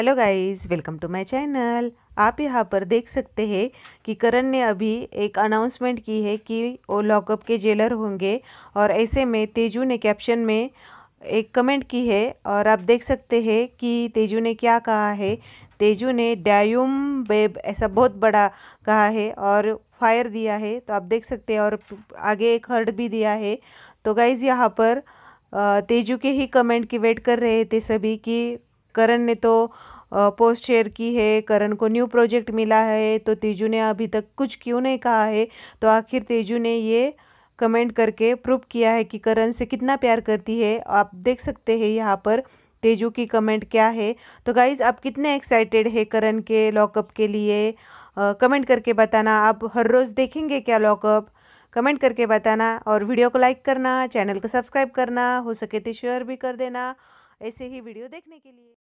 hello guys welcome to my channel आप यहाँ पर देख सकते हैं कि करण ने अभी एक अनाउंसमेंट की है कि वो लॉकअप के जेलर होंगे और ऐसे में तेजू ने कैप्शन में एक कमेंट की है और आप देख सकते हैं कि तेजू ने क्या कहा है तेजू ने डायुम बेब ऐसा बहुत बड़ा कहा है और फायर दिया है तो आप देख सकते हैं और आगे एक हर्ड भी दिया है तो गाइज़ यहाँ पर तेजू के ही कमेंट की वेट कर रहे थे सभी कि करण ने तो पोस्ट शेयर की है करण को न्यू प्रोजेक्ट मिला है तो तेजू ने अभी तक कुछ क्यों नहीं कहा है तो आखिर तेजू ने ये कमेंट करके प्रूव किया है कि करण से कितना प्यार करती है आप देख सकते हैं यहाँ पर तेजू की कमेंट क्या है तो गाइज़ आप कितने एक्साइटेड है करण के लॉकअप के लिए कमेंट करके बताना आप हर रोज़ देखेंगे क्या लॉकअप कमेंट करके बताना और वीडियो को लाइक करना चैनल को सब्सक्राइब करना हो सके तो शेयर भी कर देना ऐसे ही वीडियो देखने के लिए